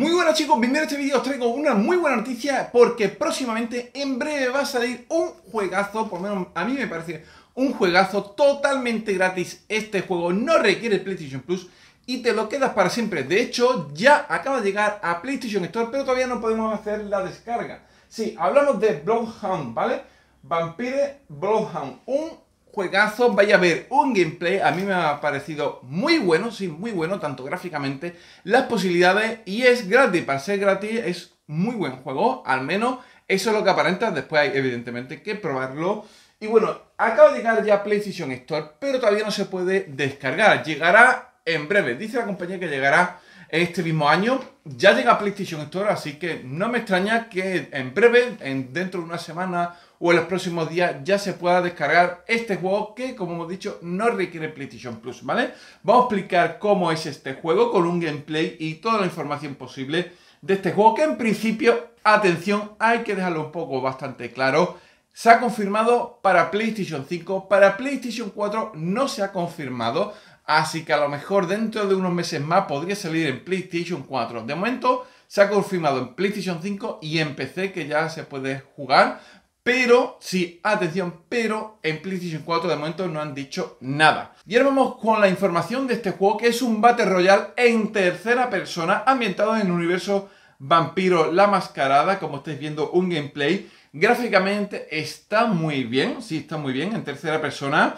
Muy buenas chicos, bienvenidos a este vídeo, os traigo una muy buena noticia porque próximamente, en breve, va a salir un juegazo, por lo menos a mí me parece un juegazo totalmente gratis. Este juego no requiere PlayStation Plus y te lo quedas para siempre. De hecho, ya acaba de llegar a PlayStation Store, pero todavía no podemos hacer la descarga. Sí, hablamos de Bloodhound, ¿vale? Vampire Bloodhound, un juegazo. Vaya a ver un gameplay. A mí me ha parecido muy bueno, sí, muy bueno, tanto gráficamente, las posibilidades. Y es gratis. Para ser gratis es muy buen juego. Al menos eso es lo que aparenta. Después hay, evidentemente, que probarlo. Y bueno, acaba de llegar ya PlayStation Store, pero todavía no se puede descargar. Llegará en breve. Dice la compañía que llegará este mismo año. Ya llega PlayStation Store, así que no me extraña que en breve, en, dentro de una semana o en los próximos días, ya se pueda descargar este juego que, como hemos dicho, no requiere PlayStation Plus, ¿vale? Vamos a explicar cómo es este juego con un gameplay y toda la información posible de este juego que en principio, atención, hay que dejarlo un poco bastante claro. Se ha confirmado para PlayStation 5, para PlayStation 4 no se ha confirmado, Así que a lo mejor dentro de unos meses más podría salir en PlayStation 4. De momento se ha confirmado en PlayStation 5 y en PC que ya se puede jugar. Pero, sí, atención, pero en PlayStation 4 de momento no han dicho nada. Y ahora vamos con la información de este juego, que es un Battle Royale en tercera persona, ambientado en el universo Vampiro la Mascarada, como estáis viendo un gameplay. Gráficamente está muy bien, sí, está muy bien, en tercera persona.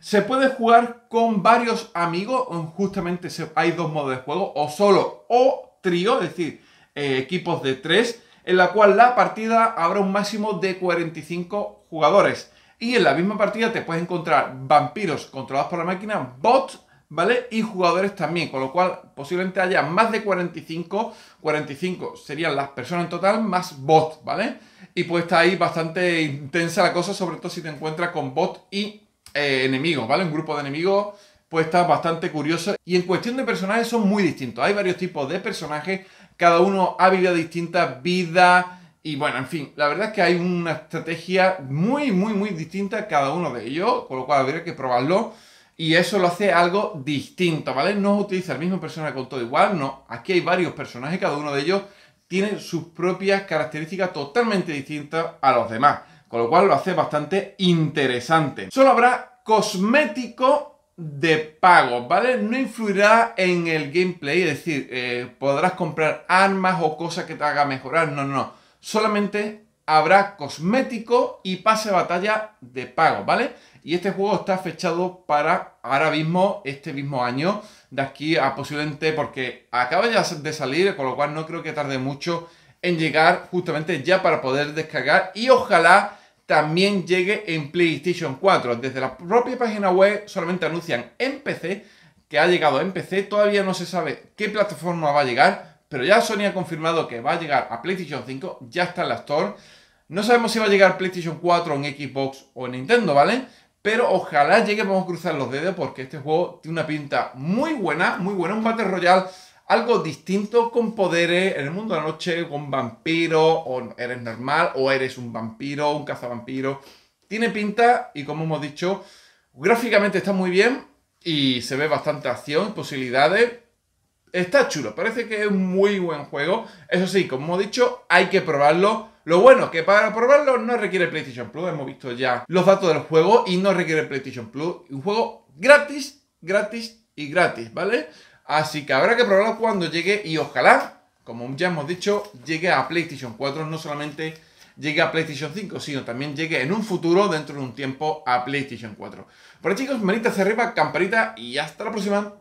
Se puede jugar con varios amigos, justamente hay dos modos de juego, o solo o trío, es decir, eh, equipos de tres, en la cual la partida habrá un máximo de 45 jugadores. Y en la misma partida te puedes encontrar vampiros controlados por la máquina, bots, ¿vale? Y jugadores también, con lo cual posiblemente haya más de 45, 45 serían las personas en total, más bots, ¿vale? Y pues está ahí bastante intensa la cosa, sobre todo si te encuentras con bots y eh, enemigos, ¿vale? Un grupo de enemigos pues está bastante curioso. Y en cuestión de personajes son muy distintos. Hay varios tipos de personajes, cada uno ha habido distinta, vida y bueno, en fin. La verdad es que hay una estrategia muy, muy, muy distinta cada uno de ellos, con lo cual habría que probarlo. Y eso lo hace algo distinto, ¿vale? No utiliza el mismo personaje con todo igual, no. Aquí hay varios personajes, cada uno de ellos tiene sus propias características totalmente distintas a los demás con lo cual lo hace bastante interesante. Solo habrá cosmético de pago, ¿vale? No influirá en el gameplay, es decir, eh, podrás comprar armas o cosas que te haga mejorar, no, no, solamente habrá cosmético y pase batalla de pago, ¿vale? Y este juego está fechado para ahora mismo, este mismo año, de aquí a posiblemente, porque acaba ya de salir, con lo cual no creo que tarde mucho en llegar justamente ya para poder descargar y ojalá también llegue en PlayStation 4. Desde la propia página web solamente anuncian en PC que ha llegado en PC, todavía no se sabe qué plataforma va a llegar, pero ya Sony ha confirmado que va a llegar a PlayStation 5, ya está en la Store. No sabemos si va a llegar PlayStation 4 en Xbox o en Nintendo, ¿vale? Pero ojalá llegue, vamos a cruzar los dedos porque este juego tiene una pinta muy buena, muy buena, un Battle Royale algo distinto con poderes ¿eh? en el mundo de la noche, con vampiro, o eres normal, o eres un vampiro, un cazavampiro. Tiene pinta, y como hemos dicho, gráficamente está muy bien y se ve bastante acción, posibilidades. Está chulo, parece que es un muy buen juego. Eso sí, como hemos dicho, hay que probarlo. Lo bueno es que para probarlo no requiere PlayStation Plus. Hemos visto ya los datos del juego y no requiere PlayStation Plus. Un juego gratis, gratis y gratis, ¿vale? Así que habrá que probarlo cuando llegue y ojalá, como ya hemos dicho, llegue a PlayStation 4, no solamente llegue a PlayStation 5, sino también llegue en un futuro, dentro de un tiempo, a PlayStation 4. Por ahí chicos, manitas hacia arriba, campanita y hasta la próxima.